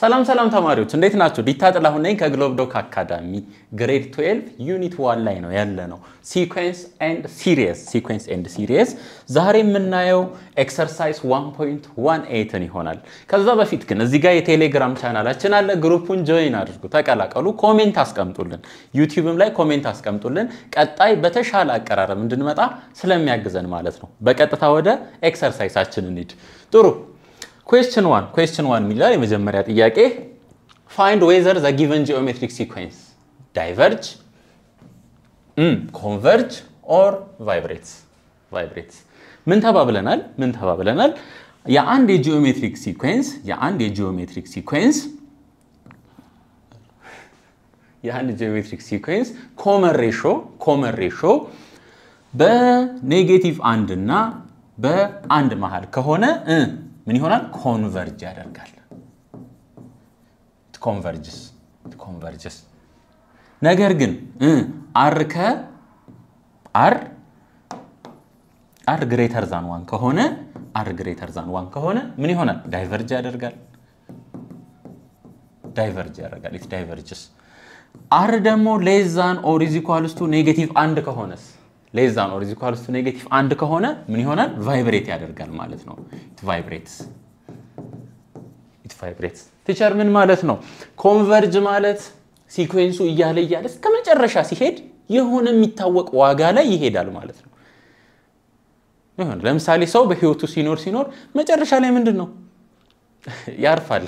ሰላም ሰላም ተማሪዎች እንዴት ናቸው? ዲታ ጥላሁን ነኝ ከግሎብ ዶክ አካዳሚ ግሬድ 12 ዩኒት 1 ላይ ነው ያለ ነው። ሲኩዌንስ ኤንድ ሲሪየስ ሲኩዌንስ ኤንድ ሲሪየስ ዛሬ የምናየው ኤክሰርሳይዝ 1.18ን ይሆናል። ከዛ በፊት ግን እዚህ ጋር የቴሌግራም ቻናላችን አለ። ግሩፑን ጆይን አድርጉ፣ ተቀላቀሉ፣ ኮሜንት አስቀምጡልን። ዩቲዩብም ላይ ኮሜንት አስቀምጡልን። ቀጣይ በተሻለ አቀራረብ እንድንመጣ ስለሚያግዘን ማለት ነው። በቀጥታ ወደ ኤክሰርሳይሳችን እንሂድ። ጥሩ ኩዌስችን ዋን ኩዌስችን ዋን የሚላል የመጀመሪያ ጥያቄ ፋይንድ ዌዘር ዘ ጊቨን ጂኦሜትሪክ ሲኩዌንስ ዳይቨርጅ ኮንቨርጅ ኦር ቫይብሬትስ ቫይብሬትስ ምን ተባብለናል ምን ተባብለናል የአንድ የጂኦሜትሪክ ሲኩዌንስ የአንድ የጂኦሜትሪክ ሲኩዌንስ የአንድ ጂኦሜትሪክ ሲኩዌንስ ኮመን ሬሾ ኮመን ሬሾ በኔጌቲቭ አንድ እና በአንድ መሃል ከሆነ ምን ይሆናል? ኮንቨርጅ ያደርጋል። ኮንቨርጅስ ኮንቨርጅስ ነገር ግን አር ከ አር አር ግሬተር ዛን ዋን ከሆነ አር ግሬተር ዛን ዋን ከሆነ ምን ይሆናል? ዳይቨርጅ ያደርጋል። ዳይቨርጅ ያደርጋል። ኢት ዳይቨርጅስ አር ደግሞ ሌስ ዛን ኦር ኢዝ ኢኳልስ ቱ ኔጌቲቭ አንድ ከሆነስ ለዛ ነው ሪዚኳልስ ቱ ኔጌቲቭ አንድ ከሆነ ምን ይሆናል? ቫይብሬት ያደርጋል ማለት ነው። ቫይብሬትስ ኢት ቫይብሬትስ። ቲቸር ምን ማለት ነው? ኮንቨርጅ ማለት ሲኩዌንሱ እያለ እያለ እስከ መጨረሻ ሲሄድ የሆነ የሚታወቅ ዋጋ ላይ ይሄዳል ማለት ነው። ለምሳሌ ሰው በህይወቱ ሲኖር ሲኖር መጨረሻ ላይ ምንድን ነው ያርፋል።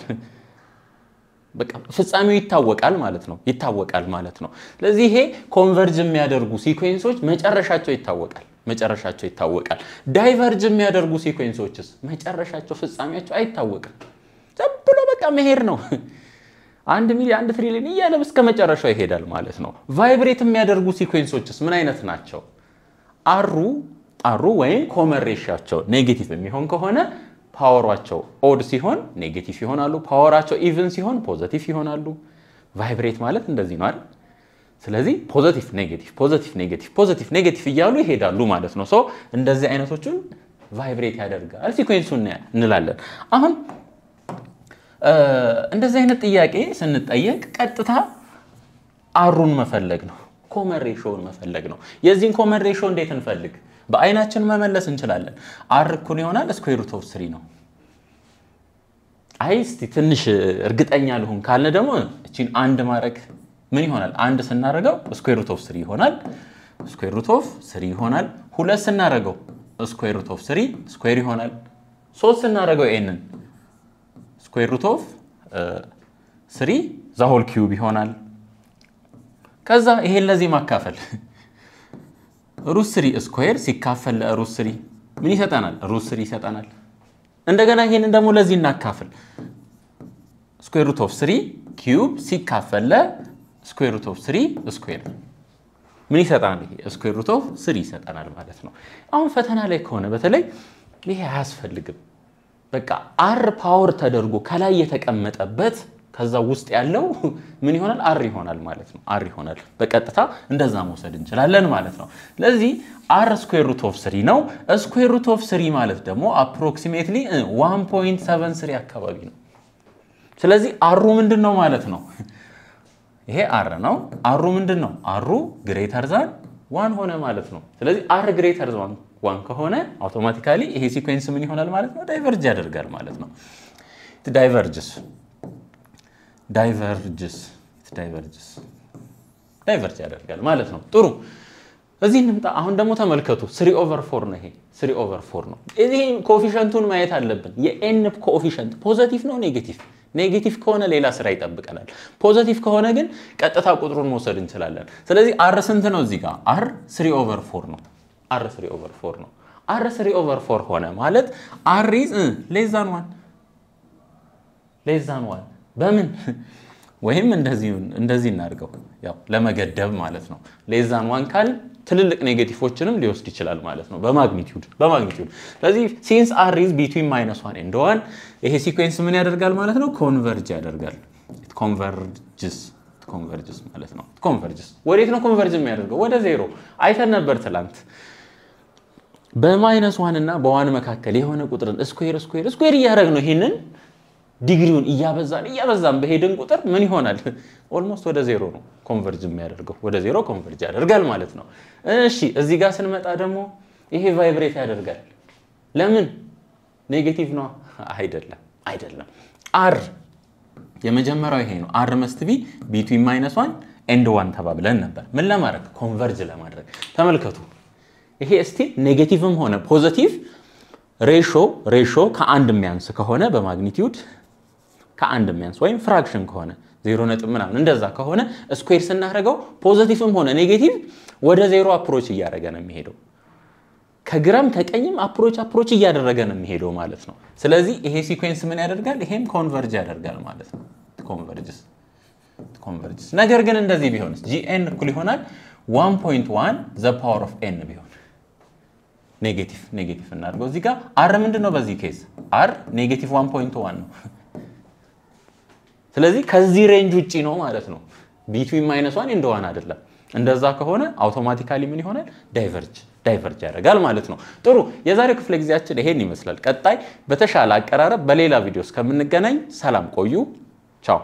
በቃ ፍጻሜው ይታወቃል ማለት ነው ይታወቃል ማለት ነው። ስለዚህ ይሄ ኮንቨርጅ የሚያደርጉ ሲኩዌንሶች መጨረሻቸው ይታወቃል መጨረሻቸው ይታወቃል። ዳይቨርጅ የሚያደርጉ ሲኩዌንሶችስ መጨረሻቸው ፍጻሜያቸው አይታወቅም። ዝም ብሎ በቃ መሄድ ነው። አንድ ሚሊዮን አንድ ትሪሊዮን እያለም እስከ መጨረሻው ይሄዳል ማለት ነው። ቫይብሬት የሚያደርጉ ሲኩዌንሶችስ ምን አይነት ናቸው? አሩ አሩ ወይም ኮመን ሬሻቸው ኔጌቲቭ የሚሆን ከሆነ ፓወሯቸው ኦድ ሲሆን ኔጌቲቭ ይሆናሉ። ፓወራቸው ኢቭን ሲሆን ፖዘቲቭ ይሆናሉ። ቫይብሬት ማለት እንደዚህ ነው አይደል? ስለዚህ ፖዘቲቭ ኔጌቲቭ፣ ፖዘቲቭ ኔጌቲቭ፣ ፖዘቲቭ ኔጌቲቭ እያሉ ይሄዳሉ ማለት ነው። ሰው እንደዚህ አይነቶቹን ቫይብሬት ያደርጋል ሲኩዌንሱን እንላለን። አሁን እንደዚህ አይነት ጥያቄ ስንጠየቅ ቀጥታ አሩን መፈለግ ነው። ኮመን ሬሾውን መፈለግ ነው። የዚህን ኮመን ሬሾ እንዴት እንፈልግ? በአይናችን መመለስ እንችላለን። አር እኩል ይሆናል ስኩዌር ሩት ኦፍ ስሪ ነው። አይ እስቲ ትንሽ እርግጠኛ ልሁን ካለ ደግሞ እቺን አንድ ማድረግ ምን ይሆናል? አንድ ስናደርገው ስኩዌር ሩት ኦፍ ስሪ ይሆናል። ስኩዌር ሩት ኦፍ ስሪ ይሆናል። ሁለት ስናደርገው ስኩዌር ሩት ኦፍ ስሪ ስኩዌር ይሆናል። ሶስት ስናደርገው ኤንን ስኩዌር ሩት ኦፍ ስሪ ዛሆል ኪዩብ ይሆናል። ከዛ ይሄን ለዚህ ማካፈል ሩት ስሪ ስኩዌር ሲካፈል ለሩት ስሪ ምን ይሰጠናል? ሩት ስሪ ይሰጠናል። እንደገና ይሄንን ደግሞ ለዚህ እናካፍል። ስኩዌር ሩት ኦፍ ስሪ ኪዩብ ሲካፈል ለስኩዌር ሩት ኦፍ ስሪ ስኩዌር ምን ይሰጠናል? ይሄ ስኩዌር ሩት ኦፍ ስሪ ይሰጠናል ማለት ነው። አሁን ፈተና ላይ ከሆነ በተለይ ይሄ አያስፈልግም። በቃ አር ፓወር ተደርጎ ከላይ የተቀመጠበት ከዛ ውስጥ ያለው ምን ይሆናል? አር ይሆናል ማለት ነው። አር ይሆናል በቀጥታ እንደዛ መውሰድ እንችላለን ማለት ነው። ስለዚህ አር ስኩዌር ሩት ኦፍ ስሪ ነው። ስኩዌር ሩት ኦፍ ስሪ ማለት ደግሞ አፕሮክሲሜትሊ 1.73 አካባቢ ነው። ስለዚህ አሩ ምንድን ነው ማለት ነው? ይሄ አር ነው። አሩ ምንድን ነው? አሩ ግሬተር ዛን ዋን ሆነ ማለት ነው። ስለዚህ አር ግሬተር ዛን ዋን ከሆነ አውቶማቲካሊ ይሄ ሲኩዌንስ ምን ይሆናል ማለት ነው? ዳይቨርጅ ያደርጋል ማለት ነው። ዳይቨርጅስ ዳይቨርጅስ ዳይቨርጅስ ዳይቨርጅ ያደርጋል ማለት ነው። ጥሩ እዚህ እንምጣ። አሁን ደግሞ ተመልከቱ፣ ስሪ ኦቨር ፎር ነው። ይሄ ስሪ ኦቨር ፎር ነው። እዚህ ኮኤፊሸንቱን ማየት አለብን። የኤን ኮኤፊሸንት ፖዘቲቭ ነው ኔጌቲቭ? ኔጌቲቭ ከሆነ ሌላ ስራ ይጠብቀናል። ፖዘቲቭ ከሆነ ግን ቀጥታ ቁጥሩን መውሰድ እንችላለን። ስለዚህ አር ስንት ነው እዚህ ጋር? አር ስሪ ኦቨር ፎር ነው። አር ስሪ ኦቨር ፎር ነው። አር ስሪ ኦቨር ፎር ሆነ ማለት አር ኢዝ ሌዛን ዋን ሌዛን ዋን በምን ወይም እንደዚህ እናድርገው ለመገደብ ማለት ነው። ሌዛን ዋን ካል ትልልቅ ኔጌቲፎችንም ሊወስድ ይችላል ማለት ነው በማግኒቱድ ስለዚህ ሲንስ አር ኢዝ ቢትዊን ማይነስ ዋን ኤንድ ዋን ይሄ ሲኩዌንስ ምን ያደርጋል ማለት ነው? ኮንቨርጅ ያደርጋል። ኮንቨርጅስ ኮንቨርጅስ ማለት ነው። ኮንቨርጅስ ወዴት ነው ኮንቨርጅ የሚያደርገው? ወደ ዜሮ። አይተን ነበር ትላንት በማይነስ ዋን እና በዋን መካከል የሆነ ቁጥርን ስኩዌር ስኩዌር ስኩዌር እያደረግ ነው ይህንን ዲግሪውን እያበዛን እያበዛን በሄድን ቁጥር ምን ይሆናል? ኦልሞስት ወደ ዜሮ ነው ኮንቨርጅ የሚያደርገው ወደ ዜሮ ኮንቨርጅ ያደርጋል ማለት ነው። እሺ እዚህ ጋር ስንመጣ ደግሞ ይሄ ቫይብሬት ያደርጋል። ለምን ኔጌቲቭ ነው? አይደለም አይደለም። አር የመጀመሪያው ይሄ ነው። አር መስት ቢ ቢትዊን ማይነስ ዋን ኤንድ ዋን ተባብለን ነበር። ምን ለማድረግ ኮንቨርጅ ለማድረግ ተመልከቱ። ይሄ ስቲል ኔጌቲቭም ሆነ ፖዘቲቭ ሬሾ ሬሾ ከአንድ የሚያንስ ከሆነ በማግኒቲዩድ ከአንድ የሚያንስ ወይም ፍራክሽን ከሆነ ዜሮ ነጥብ ምናምን እንደዛ ከሆነ ስኩዌር ስናደርገው ፖዘቲቭም ሆነ ኔጌቲቭ ወደ ዜሮ አፕሮች እያደረገ ነው የሚሄደው። ከግራም ከቀኝም አፕሮች አፕሮች እያደረገ ነው የሚሄደው ማለት ነው። ስለዚህ ይሄ ሲኩዌንስ ምን ያደርጋል? ይሄም ኮንቨርጅ ያደርጋል ማለት ነው። ኮንቨርጅስ ኮንቨርጅስ። ነገር ግን እንደዚህ ቢሆንስ ጂኤን እኩል ይሆናል 1.1 ዘ ፓወር ኦፍ ኤን ቢሆን ኔጌቲቭ ኔጌቲቭ እናድርገው እዚህ ጋር አር ምንድን ነው? በዚህ ኬዝ አር ኔጌቲቭ 1.1 ነው። ስለዚህ ከዚህ ሬንጅ ውጪ ነው ማለት ነው። ቢትዊን ማይነስ ዋን እንደዋን አይደለም። እንደዛ ከሆነ አውቶማቲካሊ ምን ይሆናል? ዳይቨርጅ ዳይቨርጅ ያደርጋል ማለት ነው። ጥሩ፣ የዛሬው ክፍለ ጊዜያችን ይሄን ይመስላል። ቀጣይ በተሻለ አቀራረብ በሌላ ቪዲዮ እስከምንገናኝ ሰላም ቆዩ። ቻው